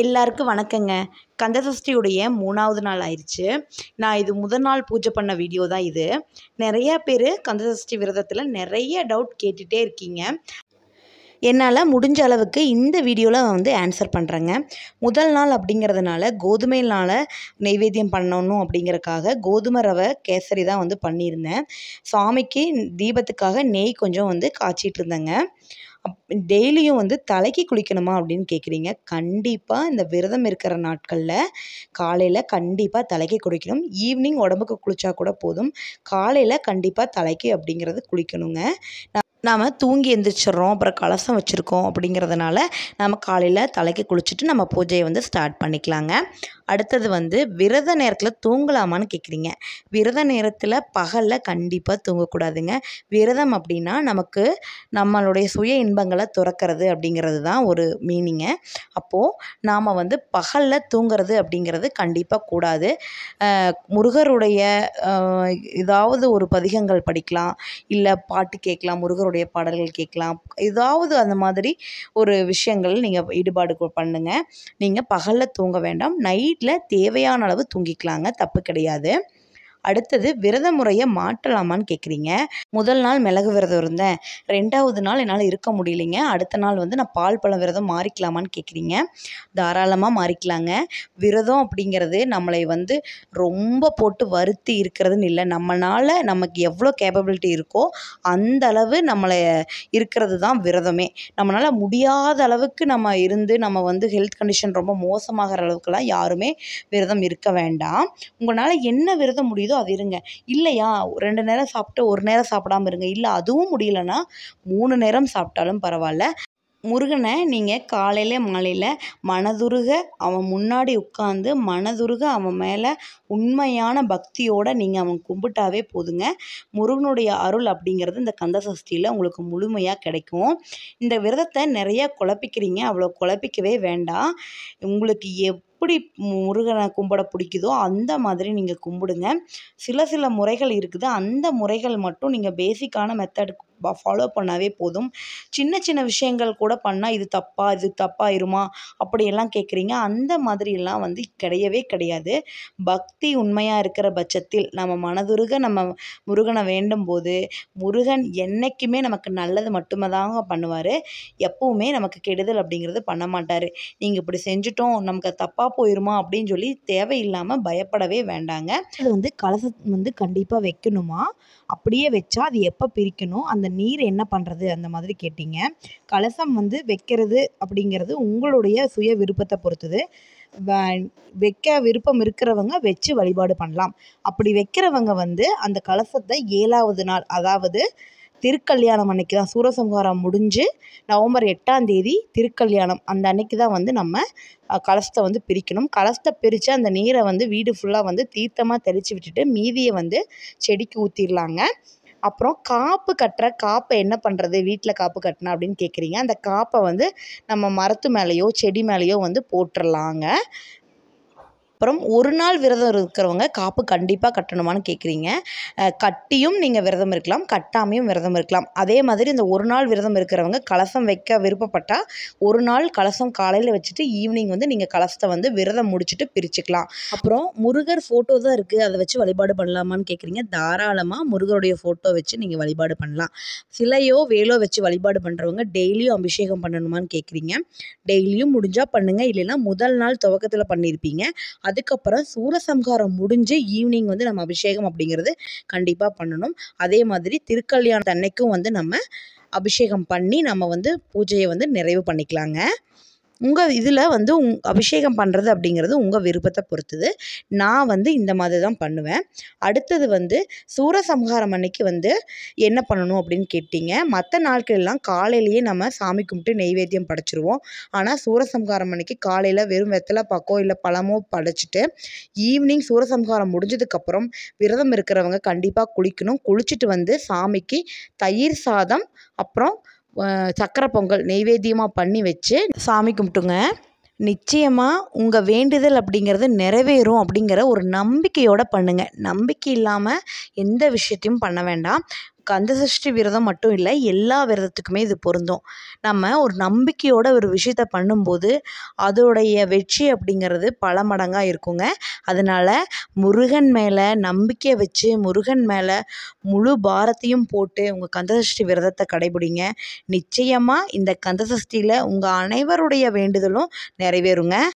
எல்லாருக்கும் வணக்கங்க கந்தசஷ்டியுடைய மூணாவது நாள் ஆயிடுச்சு நான் இது முதல் நாள் பூஜை பண்ண வீடியோ தான் இது நிறையா பேர் கந்த சஷ்டி விரதத்தில் நிறைய டவுட் கேட்டுகிட்டே இருக்கீங்க என்னால் முடிஞ்ச அளவுக்கு இந்த வீடியோவில் வந்து ஆன்சர் பண்ணுறேங்க முதல் நாள் அப்படிங்கிறதுனால கோதுமையினால் நைவேத்தியம் பண்ணணும் அப்படிங்கிறக்காக கோதுமை ரவை கேசரி தான் வந்து பண்ணியிருந்தேன் சாமிக்கு தீபத்துக்காக நெய் கொஞ்சம் வந்து காய்ச்சிட்டு இருந்தேங்க டெய்லியும் வந்து தலைக்கு குளிக்கணுமா அப்படின்னு கேட்குறீங்க கண்டிப்பாக இந்த விரதம் இருக்கிற நாட்களில் காலையில் கண்டிப்பாக தலைக்கு குளிக்கணும் ஈவினிங் உடம்புக்கு குளித்தா கூட போதும் காலையில் கண்டிப்பாக தலைக்கு அப்படிங்கிறது குளிக்கணுங்க நாம் தூங்கி எந்திரிச்சிடுறோம் அப்புறம் கலசம் வச்சுருக்கோம் அப்படிங்கிறதுனால நம்ம காலையில் தலைக்கு குளிச்சுட்டு நம்ம பூஜையை வந்து ஸ்டார்ட் பண்ணிக்கலாங்க அடுத்தது வந்து விரத நேரத்தில் தூங்கலாமான்னு கேட்குறீங்க விரத நேரத்தில் பகலில் கண்டிப்பாக தூங்கக்கூடாதுங்க விரதம் அப்படின்னா நமக்கு நம்மளுடைய சுய இன்பங்களை துறக்கிறது அப்படிங்கிறது தான் ஒரு மீனிங்கு அப்போது நாம் வந்து பகலில் தூங்கிறது அப்படிங்கிறது கண்டிப்பாக கூடாது முருகருடைய ஏதாவது ஒரு பதிகங்கள் படிக்கலாம் இல்லை பாட்டு கேட்கலாம் முருகருடைய அவருடைய பாடல்கள் கேட்கலாம் ஏதாவது அந்த மாதிரி ஒரு விஷயங்கள் நீங்கள் ஈடுபாடு பண்ணுங்கள் நீங்கள் பகலில் தூங்க வேண்டாம் நைட்டில் தேவையான அளவு தூங்கிக்கலாங்க தப்பு கிடையாது அடுத்தது விரத முறையை மாற்றலாமான்னு கேட்குறீங்க முதல் நாள் மிளகு விரதம் இருந்தேன் ரெண்டாவது நாள் என்னால் இருக்க முடியலைங்க அடுத்த நாள் வந்து நான் பால் பழம் விரதம் மாறிக்கலாமான்னு கேட்குறீங்க தாராளமாக மாறிக்கலாங்க விரதம் அப்படிங்கிறது நம்மளை வந்து ரொம்ப போட்டு வருத்தி இருக்கிறதுன்னு இல்லை நம்மளால் நமக்கு எவ்வளோ கேப்பபிலிட்டி இருக்கோ அந்த அளவு நம்மளை இருக்கிறது தான் விரதமே நம்மளால் முடியாத அளவுக்கு நம்ம இருந்து நம்ம வந்து ஹெல்த் கண்டிஷன் ரொம்ப மோசமாகிற அளவுக்குலாம் யாருமே விரதம் இருக்க வேண்டாம் உங்களால் என்ன விரதம் முடியுதோ முடியுதோ அது இருங்க இல்லையா ரெண்டு நேரம் சாப்பிட்டு ஒரு நேரம் சாப்பிடாம இருங்க இல்லை அதுவும் முடியலன்னா மூணு நேரம் சாப்பிட்டாலும் பரவாயில்ல முருகனை நீங்கள் காலையில் மாலையில் மனதுருக அவன் முன்னாடி உட்காந்து மனதுருக அவன் மேலே உண்மையான பக்தியோடு நீங்கள் அவன் கும்பிட்டாவே போதுங்க முருகனுடைய அருள் அப்படிங்கிறது இந்த கந்த உங்களுக்கு முழுமையாக கிடைக்கும் இந்த விரதத்தை நிறையா குழப்பிக்கிறீங்க அவ்வளோ குழப்பிக்கவே வேண்டாம் உங்களுக்கு எப் எப்படி முருகனை கும்பிட பிடிக்குதோ அந்த மாதிரி நீங்கள் கும்பிடுங்க சில சில முறைகள் இருக்குது அந்த முறைகள் மட்டும் நீங்கள் பேசிக்கான மெத்தட் ஃபாலோ பண்ணாவே போதும் சின்ன சின்ன விஷயங்கள் கூட பண்ணால் இது தப்பா இது தப்பாயிருமா அப்படியெல்லாம் கேட்குறீங்க அந்த மாதிரியெல்லாம் வந்து கிடையவே கிடையாது பக்தி உண்மையாக இருக்கிற பட்சத்தில் நம்ம மனதுருக நம்ம முருகனை வேண்டும் போது முருகன் என்றைக்குமே நமக்கு நல்லது மட்டுமே தாங்க பண்ணுவார் எப்பவுமே நமக்கு கெடுதல் அப்படிங்கிறது பண்ண மாட்டார் நீங்கள் இப்படி செஞ்சுட்டோம் நமக்கு தப்பாக போயிருமா அப்படின்னு சொல்லி தேவையில்லாமல் பயப்படவே வேண்டாங்க அது வந்து கலசம் வந்து கண்டிப்பாக வைக்கணுமா அப்படியே வச்சா அது எப்போ பிரிக்கணும் அந்த நீர் என்ன பண்ணுறது அந்த மாதிரி கேட்டிங்க கலசம் வந்து வைக்கிறது அப்படிங்கிறது உங்களுடைய சுய விருப்பத்தை பொறுத்தது வைக்க விருப்பம் இருக்கிறவங்க வச்சு வழிபாடு பண்ணலாம் அப்படி வைக்கிறவங்க வந்து அந்த கலசத்தை ஏழாவது நாள் அதாவது திருக்கல்யாணம் அன்னைக்கு தான் சூரசம்ஹாரம் முடிஞ்சு நவம்பர் எட்டாம் தேதி திருக்கல்யாணம் அந்த அன்னைக்கு தான் வந்து நம்ம கலசத்தை வந்து பிரிக்கணும் கலசத்தை பிரித்து அந்த நீரை வந்து வீடு ஃபுல்லாக வந்து தீர்த்தமாக தெளித்து விட்டுட்டு மீதியை வந்து செடிக்கு ஊற்றிடலாங்க அப்புறம் காப்பு கட்டுற காப்பை என்ன பண்ணுறது வீட்டில் காப்பு கட்டினா அப்படின்னு கேட்குறீங்க அந்த காப்பை வந்து நம்ம மரத்து மேலேயோ செடி மேலேயோ வந்து போட்டுடலாங்க அப்புறம் ஒரு நாள் விரதம் இருக்கிறவங்க காப்பு கண்டிப்பாக கட்டணுமான்னு கேட்குறீங்க கட்டியும் நீங்கள் விரதம் இருக்கலாம் கட்டாமையும் விரதம் இருக்கலாம் அதே மாதிரி இந்த ஒரு நாள் விரதம் இருக்கிறவங்க கலசம் வைக்க விருப்பப்பட்டால் ஒரு நாள் கலசம் காலையில் வச்சுட்டு ஈவினிங் வந்து நீங்கள் கலசத்தை வந்து விரதம் முடிச்சுட்டு பிரிச்சுக்கலாம் அப்புறம் முருகர் ஃபோட்டோ தான் இருக்குது அதை வச்சு வழிபாடு பண்ணலாமான்னு கேட்குறீங்க தாராளமாக முருகருடைய ஃபோட்டோ வச்சு நீங்கள் வழிபாடு பண்ணலாம் சிலையோ வேலோ வச்சு வழிபாடு பண்ணுறவங்க டெய்லியும் அபிஷேகம் பண்ணணுமான்னு கேட்குறீங்க டெய்லியும் முடிஞ்சால் பண்ணுங்கள் இல்லைன்னா முதல் நாள் துவக்கத்தில் பண்ணியிருப்பீங்க அதுக்கப்புறம் சூரசம்ஹாரம் முடிஞ்சு ஈவினிங் வந்து நம்ம அபிஷேகம் அப்படிங்கிறது கண்டிப்பாக பண்ணணும் அதே மாதிரி திருக்கல்யாணம் அன்னைக்கும் வந்து நம்ம அபிஷேகம் பண்ணி நம்ம வந்து பூஜையை வந்து நிறைவு பண்ணிக்கலாங்க உங்கள் இதில் வந்து உங் அபிஷேகம் பண்ணுறது அப்படிங்கிறது உங்கள் விருப்பத்தை பொறுத்தது நான் வந்து இந்த மாதிரி தான் பண்ணுவேன் அடுத்தது வந்து சூரசம்ஹாரம் அன்னைக்கு வந்து என்ன பண்ணணும் அப்படின்னு கேட்டிங்க மற்ற நாட்களெல்லாம் காலையிலேயே நம்ம சாமி கும்பிட்டு நெய்வேத்தியம் படைச்சிருவோம் ஆனால் சூரசம்ஹாரம் அன்னைக்கு காலையில் வெறும் வெத்தலை பக்கம் இல்லை பழமோ படைச்சிட்டு ஈவினிங் சூரசம்ஹாரம் முடிஞ்சதுக்கப்புறம் விரதம் இருக்கிறவங்க கண்டிப்பாக குளிக்கணும் குளிச்சுட்டு வந்து சாமிக்கு தயிர் சாதம் அப்புறம் சக்கரை பொங்கல் நெய்வேத்தியமாக பண்ணி வச்சு சாமி கும்பிட்டுங்க நிச்சயமாக உங்கள் வேண்டுதல் அப்படிங்கிறது நிறைவேறும் அப்படிங்கிற ஒரு நம்பிக்கையோடு பண்ணுங்கள் நம்பிக்கை இல்லாமல் எந்த விஷயத்தையும் பண்ண வேண்டாம் கந்தசஷ்டி விரதம் மட்டும் இல்லை எல்லா விரதத்துக்குமே இது பொருந்தும் நம்ம ஒரு நம்பிக்கையோட ஒரு விஷயத்த பண்ணும்போது அதோடைய வெற்றி அப்படிங்கிறது பல மடங்காக இருக்குங்க அதனால் முருகன் மேலே நம்பிக்கையை வச்சு முருகன் மேலே முழு பாரத்தையும் போட்டு உங்கள் கந்தசஷ்டி விரதத்தை கடைபிடிங்க நிச்சயமாக இந்த கந்தசஷ்டியில் உங்கள் அனைவருடைய வேண்டுதலும் நிறைவேறுங்க